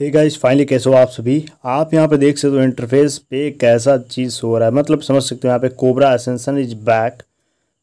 hey guys finally कैसे हो आप सभी आप यहाँ पे देख सकते हो इंटरफेस पे कैसा चीज़ हो रहा है मतलब समझ सकते हो यहाँ पे कोबरा एसेंसन इज बैक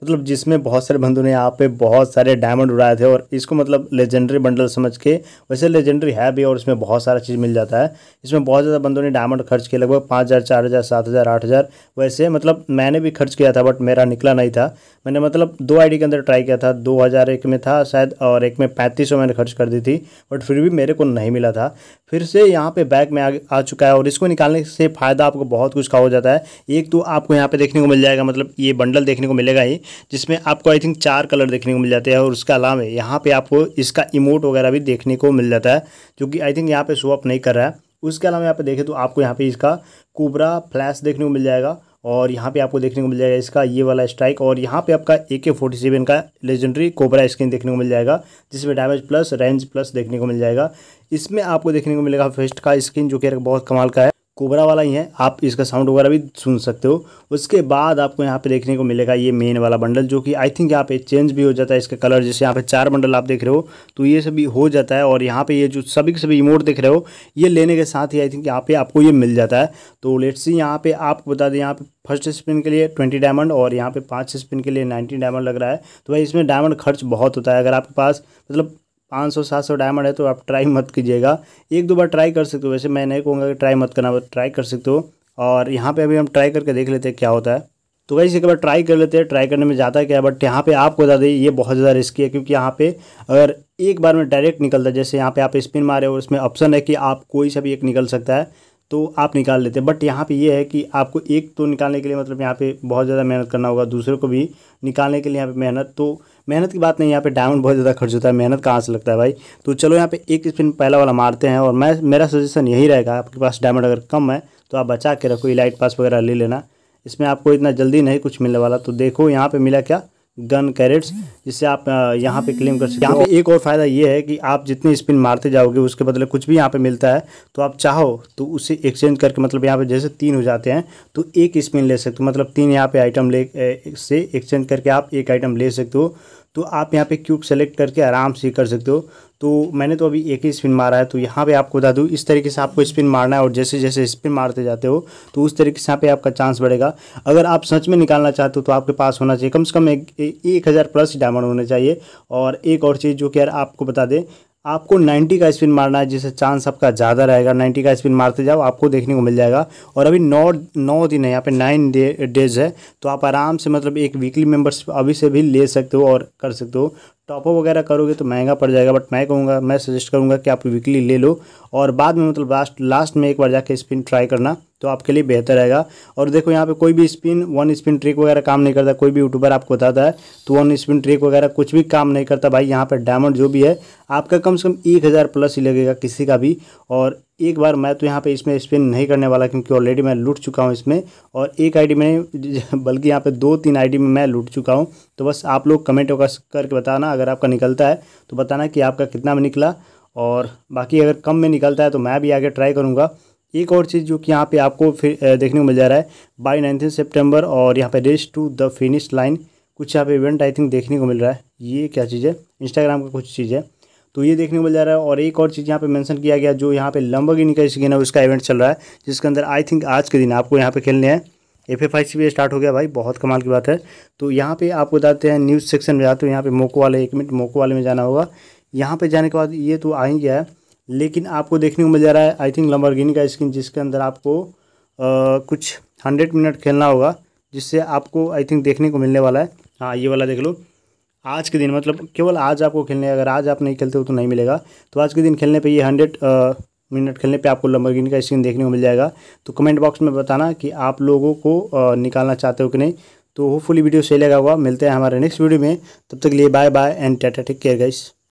मतलब जिसमें बहुत सारे बंधु ने यहाँ पे बहुत सारे डायमंड उड़ाए थे और इसको मतलब लेजेंडरी बंडल समझ के वैसे लेजेंडरी है भी और इसमें बहुत सारा चीज़ मिल जाता है इसमें बहुत ज़्यादा बंधु ने डायमंड खर्च किए लगभग पाँच हज़ार चार हज़ार सात हज़ार आठ हज़ार वैसे मतलब मैंने भी खर्च किया था बट मेरा निकला नहीं था मैंने मतलब दो आई के अंदर ट्राई किया था दो हज़ार एक में था शायद और एक में पैंतीस सौ मैंने खर्च कर दी थी बट फिर भी मेरे को नहीं मिला था फिर से यहाँ पर बैग में आ, आ चुका है और इसको निकालने से फ़ायदा आपको बहुत कुछ का हो जाता है एक तो आपको यहाँ पर देखने को मिल जाएगा मतलब ये बंडल देखने को मिलेगा ही जिसमें आपको आई थिंक चार कलर देखने को मिल जाते हैं और उसके अलावा यहाँ पे आपको इसका इमोट वगैरह भी देखने को मिल जाता है जो कि आई थिंक यहाँ पे शो अप नहीं कर रहा है उसके अलावा यहाँ पे देखें तो आपको यहाँ पे इसका कोबरा फ्लैश देखने को मिल जाएगा और यहाँ पे आपको देखने को मिल जाएगा इसका ये वाला स्ट्राइक और यहाँ पे आपका ए के फोर्टी सेवन का लेजेंडरी कोबरा स्किन देखने को मिल जाएगा जिसमें डैमेज प्लस रेंज प्लस देखने को मिल जाएगा इसमें आपको देखने को मिलेगा फेस्ट का स्किन जो कि बहुत कमाल का है कोबरा वाला ही है आप इसका साउंड वगैरह भी सुन सकते हो उसके बाद आपको यहाँ पे देखने को मिलेगा ये मेन वाला बंडल जो कि आई थिंक यहाँ पे चेंज भी हो जाता है इसका कलर जैसे यहाँ पे चार बंडल आप देख रहे हो तो ये सभी हो जाता है और यहाँ पे ये जो सभी के सभी इमोट देख रहे हो ये लेने के साथ ही आई थिंक यहाँ पे आपको ये मिल जाता है तो लेट्स सी यहाँ पे आपको बता दें यहाँ पे फर्स्ट स्पिन के लिए ट्वेंटी डायमंड और यहाँ पे पाँच स्पिन के लिए नाइन्टी डायमंड लग रहा है तो भाई इसमें डायमंड खर्च बहुत होता है अगर आपके पास मतलब पाँच सौ सात सौ डायमंड है तो आप ट्राई मत कीजिएगा एक दो बार ट्राई कर सकते हो वैसे मैं नहीं कहूँगा कि ट्राई मत करना ट्राई कर सकते हो और यहाँ पे अभी हम ट्राई करके देख लेते हैं क्या होता है तो वैसे एक बार ट्राई कर लेते हैं ट्राई करने में जाता है क्या बट यहाँ पे आपको बता दें ये बहुत ज़्यादा रिस्की है क्योंकि यहाँ पे अगर एक बार में डायरेक्ट निकलता है जैसे यहाँ पे आप स्पिन मारे और इसमें ऑप्शन है कि आप कोई सा भी एक निकल सकता है तो आप निकाल लेते हैं बट यहाँ पे ये है कि आपको एक तो निकालने के लिए मतलब यहाँ पे बहुत ज़्यादा मेहनत करना होगा दूसरे को भी निकालने के लिए यहाँ पे मेहनत तो मेहनत की बात नहीं यहाँ पे डायमंड बहुत ज़्यादा खर्च होता है मेहनत कहाँ से लगता है भाई तो चलो यहाँ पे एक स्पिन पहला वाला मारते हैं और मैं मेरा सजेशन यही रहेगा आपके पास डायमंड अगर कम है तो आप बचा के रखो इलाइट पास वगैरह ले लेना इसमें आपको इतना जल्दी नहीं कुछ मिलने वाला तो देखो यहाँ पर मिला क्या गन कैरेट्स जिससे आप यहाँ पे क्लेम कर सकते हो यहाँ पे एक और फ़ायदा ये है कि आप जितने स्पिन मारते जाओगे उसके बदले कुछ भी यहाँ पे मिलता है तो आप चाहो तो उसे एक्सचेंज करके मतलब यहाँ पे जैसे तीन हो जाते हैं तो एक स्पिन ले सकते हो मतलब तीन यहाँ पे आइटम ले से एक्सचेंज करके आप एक आइटम ले सकते हो तो आप यहाँ पे क्यूब सेलेक्ट करके आराम से कर सकते हो तो मैंने तो अभी एक ही स्पिन मारा है तो यहाँ पे आपको बता दूँ इस तरीके से आपको स्पिन मारना है और जैसे जैसे स्पिन मारते जाते हो तो उस तरीके से यहाँ पे आपका चांस बढ़ेगा अगर आप सच में निकालना चाहते हो तो आपके पास होना चाहिए कम से कम एक, एक हज़ार प्लस डायमंड होने चाहिए और एक और चीज़ जो कि यार आपको बता दें आपको 90 का स्पिन मारना है जिससे चांस आपका ज़्यादा रहेगा 90 का स्पिन मारते जाओ आपको देखने को मिल जाएगा और अभी नौ नौ दिन है यहाँ पे नाइन डे डेज है तो आप आराम से मतलब एक वीकली मेंबरशिप अभी से भी ले सकते हो और कर सकते हो टॉपअप वगैरह करोगे तो महंगा पड़ जाएगा बट मैं कहूँगा मैं सजेस्ट करूँगा कि आप वीकली ले लो और बाद में मतलब लास्ट लास्ट में एक बार जाके स्पिन ट्राई करना तो आपके लिए बेहतर रहेगा और देखो यहाँ पे कोई भी स्पिन वन स्पिन ट्रिक वगैरह काम नहीं करता कोई भी यूट्यूबर आपको बताता है तो वन स्पिन ट्रिक वगैरह कुछ भी काम नहीं करता भाई यहाँ पर डायमंड जो भी है आपका कम से कम एक हज़ार प्लस ही लगेगा किसी का भी और एक बार मैं तो यहाँ पे इसमें स्पिन नहीं करने वाला क्योंकि ऑलरेडी मैं लूट चुका हूँ इसमें और एक आईडी में बल्कि यहाँ पे दो तीन आईडी में मैं लूट चुका हूँ तो बस आप लोग कमेंट वगैरह करके बताना अगर आपका निकलता है तो बताना कि आपका कितना में निकला और बाकी अगर कम में निकलता है तो मैं भी आगे ट्राई करूँगा एक और चीज़ जो कि यहाँ पर आपको फिर देखने को मिल जा रहा है बाई नाइनटीन सेप्टेम्बर और यहाँ पर race to the finish line कुछ यहाँ पे इवेंट आई थिंक देखने को मिल रहा है ये क्या चीज़ है इंस्टाग्राम का कुछ चीज़ है तो ये देखने को मिल जा रहा है और एक और चीज़ यहाँ पे मेंशन किया गया जो यहाँ पे गिनी का स्किन है उसका इवेंट चल रहा है जिसके अंदर आई थिंक आज के दिन आपको यहाँ पे खेलने हैं एफ एफ आई सी भी स्टार्ट हो गया भाई बहुत कमाल की बात है तो यहाँ पे आपको बताते हैं न्यूज़ सेक्शन में जाते हो यहाँ पे मोको वाले एक मिनट मोको वाले में जाना होगा यहाँ पर जाने के बाद ये तो आ ही गया है लेकिन आपको देखने को मिल जा रहा है आई थिंक लंबरगिनी का स्किन जिसके अंदर आपको कुछ हंड्रेड मिनट खेलना होगा जिससे आपको आई थिंक देखने को मिलने वाला है हाँ ये वाला देख लो आज के दिन मतलब केवल आज आपको खेलने अगर आज आप नहीं खेलते हो तो नहीं मिलेगा तो आज के दिन खेलने पे ये हंड्रेड मिनट खेलने पे आपको लंबरगिनी का स्क्रीन देखने को मिल जाएगा तो कमेंट बॉक्स में बताना कि आप लोगों को निकालना चाहते हो कि नहीं तो होपफुली वीडियो सही लगा हुआ मिलते हैं हमारे नेक्स्ट वीडियो में तब तक लिए bye bye and tata take care guys